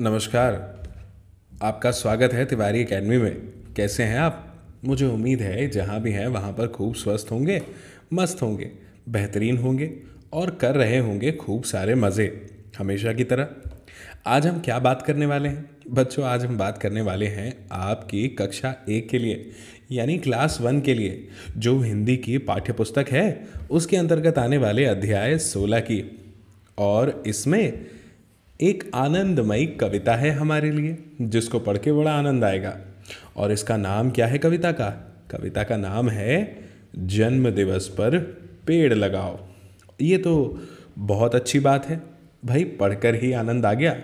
नमस्कार आपका स्वागत है तिवारी एकेडमी में कैसे हैं आप मुझे उम्मीद है जहाँ भी हैं वहाँ पर खूब स्वस्थ होंगे मस्त होंगे बेहतरीन होंगे और कर रहे होंगे खूब सारे मज़े हमेशा की तरह आज हम क्या बात करने वाले हैं बच्चों आज हम बात करने वाले हैं आपकी कक्षा एक के लिए यानी क्लास वन के लिए जो हिंदी की पाठ्य पुस्तक है उसके अंतर्गत आने वाले अध्याय सोलह की और इसमें एक आनंदमयी कविता है हमारे लिए जिसको पढ़ के बड़ा आनंद आएगा और इसका नाम क्या है कविता का कविता का नाम है जन्म दिवस पर पेड़ लगाओ ये तो बहुत अच्छी बात है भाई पढ़कर ही आनंद आ गया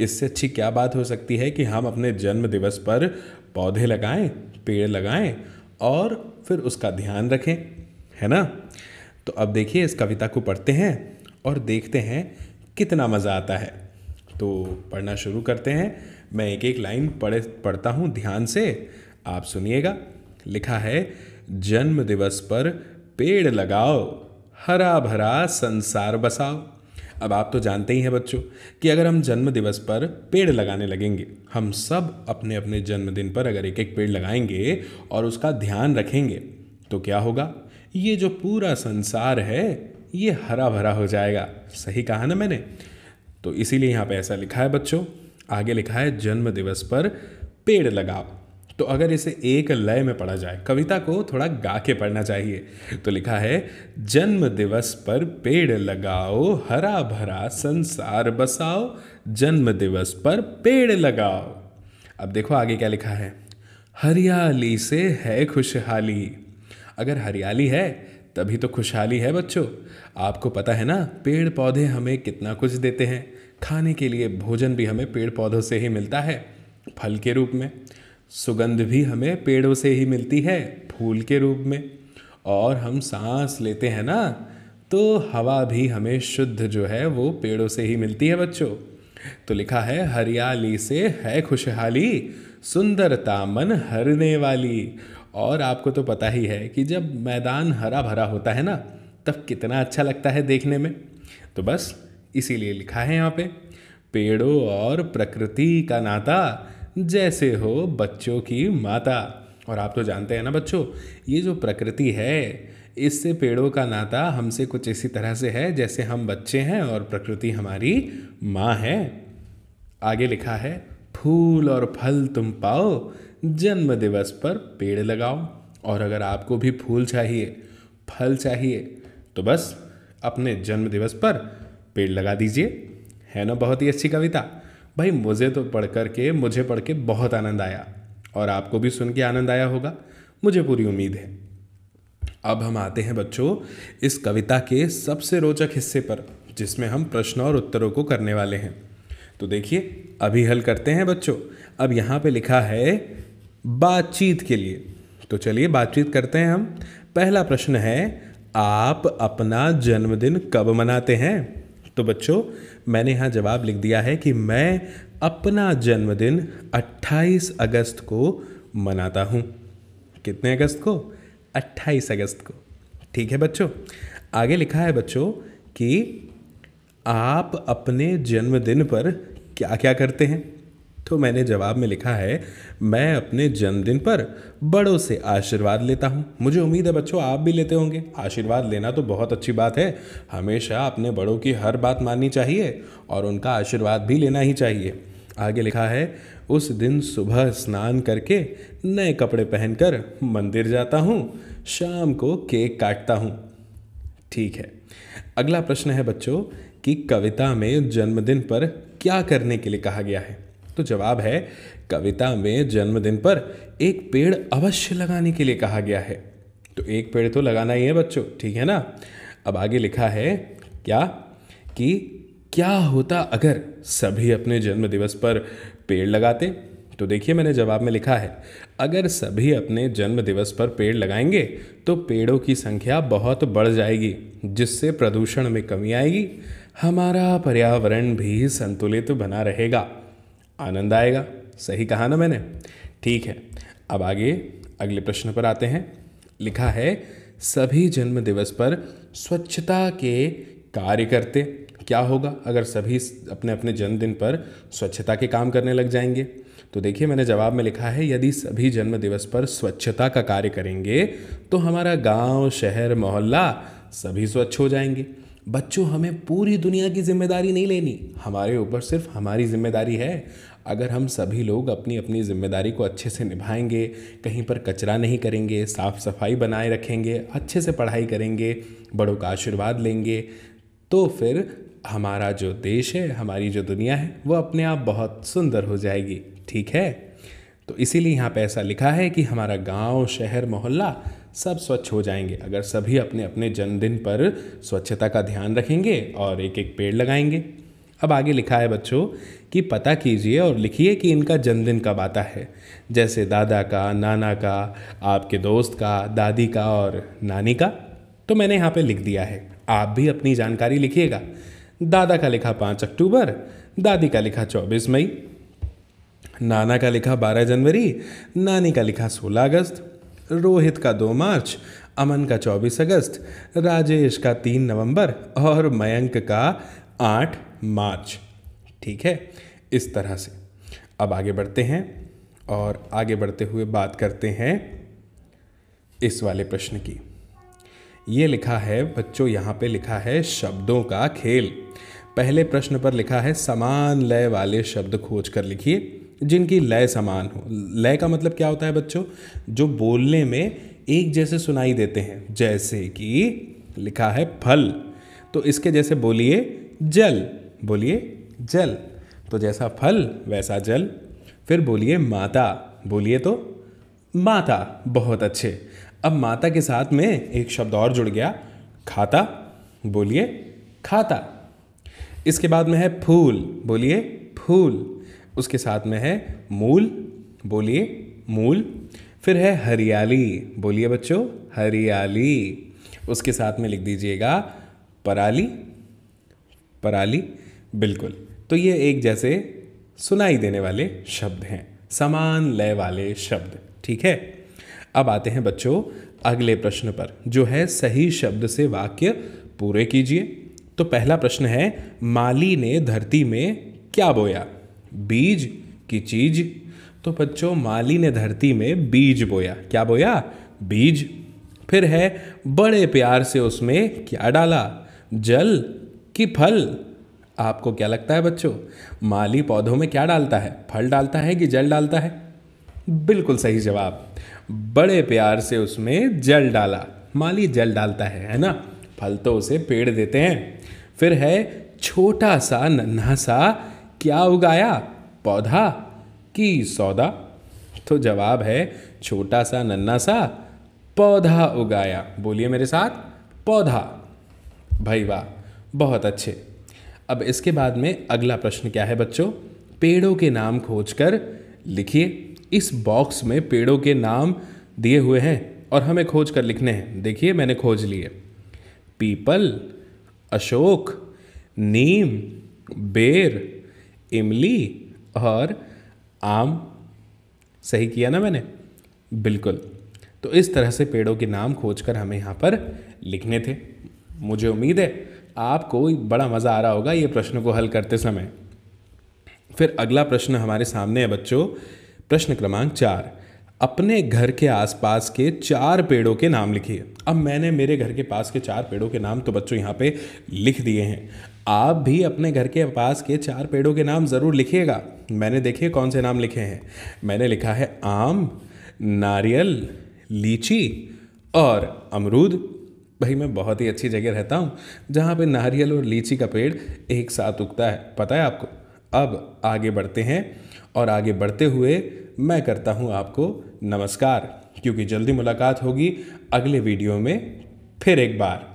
इससे अच्छी क्या बात हो सकती है कि हम अपने जन्म दिवस पर पौधे लगाएं पेड़ लगाएं और फिर उसका ध्यान रखें है ना तो अब देखिए इस कविता को पढ़ते हैं और देखते हैं कितना मज़ा आता है तो पढ़ना शुरू करते हैं मैं एक एक लाइन पढ़े पढ़ता हूँ ध्यान से आप सुनिएगा लिखा है जन्म दिवस पर पेड़ लगाओ हरा भरा संसार बसाओ अब आप तो जानते ही हैं बच्चों कि अगर हम जन्म दिवस पर पेड़ लगाने लगेंगे हम सब अपने अपने जन्मदिन पर अगर एक एक पेड़ लगाएंगे और उसका ध्यान रखेंगे तो क्या होगा ये जो पूरा संसार है ये हरा भरा हो जाएगा सही कहा ना मैंने तो इसीलिए यहाँ पे ऐसा लिखा है बच्चों आगे लिखा है जन्म दिवस पर पेड़ लगाओ तो अगर इसे एक लय में पढ़ा जाए कविता को थोड़ा गा के पढ़ना चाहिए तो लिखा है जन्म दिवस पर पेड़ लगाओ हरा भरा संसार बसाओ जन्म दिवस पर पेड़ लगाओ अब देखो आगे क्या लिखा है हरियाली से है खुशहाली अगर हरियाली है तभी तो खुशहाली है बच्चों आपको पता है ना पेड़ पौधे हमें कितना कुछ देते हैं खाने के लिए भोजन भी हमें पेड़ पौधों से ही मिलता है फल के रूप में सुगंध भी हमें पेड़ों से ही मिलती है फूल के रूप में और हम सांस लेते हैं ना तो हवा भी हमें शुद्ध जो है वो पेड़ों से ही मिलती है बच्चों तो लिखा है हरियाली से है खुशहाली सुंदरता मन हरने वाली और आपको तो पता ही है कि जब मैदान हरा भरा होता है ना तब कितना अच्छा लगता है देखने में तो बस इसीलिए लिखा है यहाँ पे पेड़ों और प्रकृति का नाता जैसे हो बच्चों की माता और आप तो जानते हैं ना बच्चों ये जो प्रकृति है इससे पेड़ों का नाता हमसे कुछ इसी तरह से है जैसे हम बच्चे हैं और प्रकृति हमारी माँ है आगे लिखा है फूल और फल तुम पाओ जन्म दिवस पर पेड़ लगाओ और अगर आपको भी फूल चाहिए फल चाहिए तो बस अपने जन्म दिवस पर पेड़ लगा दीजिए है ना बहुत ही अच्छी कविता भाई मुझे तो पढ़ कर के मुझे पढ़ के बहुत आनंद आया और आपको भी सुन के आनंद आया होगा मुझे पूरी उम्मीद है अब हम आते हैं बच्चों इस कविता के सबसे रोचक हिस्से पर जिसमें हम प्रश्न और उत्तरों को करने वाले हैं तो देखिए अभी हल करते हैं बच्चों अब यहाँ पे लिखा है बातचीत के लिए तो चलिए बातचीत करते हैं हम पहला प्रश्न है आप अपना जन्मदिन कब मनाते हैं तो बच्चों मैंने यहाँ जवाब लिख दिया है कि मैं अपना जन्मदिन 28 अगस्त को मनाता हूँ कितने अगस्त को 28 अगस्त को ठीक है बच्चों आगे लिखा है बच्चों कि आप अपने जन्मदिन पर क्या क्या करते हैं तो मैंने जवाब में लिखा है मैं अपने जन्मदिन पर बड़ों से आशीर्वाद लेता हूँ मुझे उम्मीद है बच्चों आप भी लेते होंगे आशीर्वाद लेना तो बहुत अच्छी बात है हमेशा अपने बड़ों की हर बात माननी चाहिए और उनका आशीर्वाद भी लेना ही चाहिए आगे लिखा है उस दिन सुबह स्नान करके नए कपड़े पहनकर मंदिर जाता हूँ शाम को केक काटता हूँ ठीक है अगला प्रश्न है बच्चों कि कविता में जन्मदिन पर क्या करने के लिए कहा गया है तो जवाब है कविता में जन्मदिन पर एक पेड़ अवश्य लगाने के लिए कहा गया है तो एक पेड़ तो लगाना ही है बच्चों ठीक है ना अब आगे लिखा है क्या कि क्या होता अगर सभी अपने जन्म दिवस पर पेड़ लगाते तो देखिए मैंने जवाब में लिखा है अगर सभी अपने जन्म दिवस पर पेड़ लगाएंगे तो पेड़ों की संख्या बहुत बढ़ जाएगी जिससे प्रदूषण में कमी आएगी हमारा पर्यावरण भी संतुलित तो बना रहेगा आनंद आएगा सही कहा ना मैंने ठीक है अब आगे अगले प्रश्न पर आते हैं लिखा है सभी जन्म दिवस पर स्वच्छता के कार्य करते क्या होगा अगर सभी अपने अपने जन्मदिन पर स्वच्छता के काम करने लग जाएंगे तो देखिए मैंने जवाब में लिखा है यदि सभी जन्म दिवस पर स्वच्छता का कार्य करेंगे तो हमारा गांव, शहर मोहल्ला सभी स्वच्छ हो जाएंगे बच्चों हमें पूरी दुनिया की जिम्मेदारी नहीं लेनी हमारे ऊपर सिर्फ हमारी जिम्मेदारी है अगर हम सभी लोग अपनी अपनी ज़िम्मेदारी को अच्छे से निभाएंगे कहीं पर कचरा नहीं करेंगे साफ़ सफाई बनाए रखेंगे अच्छे से पढ़ाई करेंगे बड़ों का आशीर्वाद लेंगे तो फिर हमारा जो देश है हमारी जो दुनिया है वो अपने आप बहुत सुंदर हो जाएगी ठीक है तो इसीलिए यहाँ पर ऐसा लिखा है कि हमारा गांव, शहर मोहल्ला सब स्वच्छ हो जाएंगे अगर सभी अपने अपने जन्मदिन पर स्वच्छता का ध्यान रखेंगे और एक एक पेड़ लगाएंगे अब आगे लिखा है बच्चों कि पता कीजिए और लिखिए कि इनका जन्मदिन कब आता है जैसे दादा का नाना का आपके दोस्त का दादी का और नानी का तो मैंने यहाँ पे लिख दिया है आप भी अपनी जानकारी लिखिएगा दादा का लिखा पाँच अक्टूबर दादी का लिखा चौबीस मई नाना का लिखा बारह जनवरी नानी का लिखा सोलह अगस्त रोहित का दो मार्च अमन का चौबीस अगस्त राजेश का तीन नवंबर और मयंक का आठ मार्च ठीक है इस तरह से अब आगे बढ़ते हैं और आगे बढ़ते हुए बात करते हैं इस वाले प्रश्न की ये लिखा है बच्चों यहाँ पे लिखा है शब्दों का खेल पहले प्रश्न पर लिखा है समान लय वाले शब्द खोज कर लिखिए जिनकी लय समान हो लय का मतलब क्या होता है बच्चों जो बोलने में एक जैसे सुनाई देते हैं जैसे कि लिखा है फल तो इसके जैसे बोलिए जल बोलिए जल तो जैसा फल वैसा जल फिर बोलिए माता बोलिए तो माता बहुत अच्छे अब माता के साथ में एक शब्द और जुड़ गया खाता बोलिए खाता इसके बाद में है फूल बोलिए फूल उसके साथ में है मूल बोलिए मूल फिर है हरियाली बोलिए बच्चों हरियाली उसके साथ में लिख दीजिएगा पराली पराली बिल्कुल तो ये एक जैसे सुनाई देने वाले शब्द हैं समान लय वाले शब्द ठीक है अब आते हैं बच्चों अगले प्रश्न पर जो है सही शब्द से वाक्य पूरे कीजिए तो पहला प्रश्न है माली ने धरती में क्या बोया बीज की चीज तो बच्चों माली ने धरती में बीज बोया क्या बोया बीज फिर है बड़े प्यार से उसमें क्या डाला जल कि फल आपको क्या लगता है बच्चों माली पौधों में क्या डालता है फल डालता है कि जल डालता है बिल्कुल सही जवाब बड़े प्यार से उसमें जल डाला माली जल डालता है है ना फल तो उसे पेड़ देते हैं फिर है छोटा सा नन्हा सा क्या उगाया पौधा कि सौदा तो जवाब है छोटा सा नन्हा सा पौधा उगाया बोलिए मेरे साथ पौधा भाई वाह बहुत अच्छे अब इसके बाद में अगला प्रश्न क्या है बच्चों पेड़ों के नाम खोजकर लिखिए इस बॉक्स में पेड़ों के नाम दिए हुए हैं और हमें खोज कर लिखने हैं देखिए मैंने खोज लिए पीपल अशोक नीम बेर इमली और आम सही किया ना मैंने बिल्कुल तो इस तरह से पेड़ों के नाम खोजकर हमें यहाँ पर लिखने थे मुझे उम्मीद है आपको बड़ा मज़ा आ रहा होगा ये प्रश्न को हल करते समय फिर अगला प्रश्न हमारे सामने है बच्चों प्रश्न क्रमांक चार अपने घर के आसपास के चार पेड़ों के नाम लिखिए अब मैंने मेरे घर के पास के चार पेड़ों के नाम तो बच्चों यहाँ पे लिख दिए हैं आप भी अपने घर के पास के चार पेड़ों के नाम ज़रूर लिखिएगा मैंने देखिए कौन से नाम लिखे हैं मैंने लिखा है आम नारियल लीची और अमरूद भाई मैं बहुत ही अच्छी जगह रहता हूँ जहाँ पे नारियल और लीची का पेड़ एक साथ उगता है पता है आपको अब आगे बढ़ते हैं और आगे बढ़ते हुए मैं करता हूँ आपको नमस्कार क्योंकि जल्दी मुलाकात होगी अगले वीडियो में फिर एक बार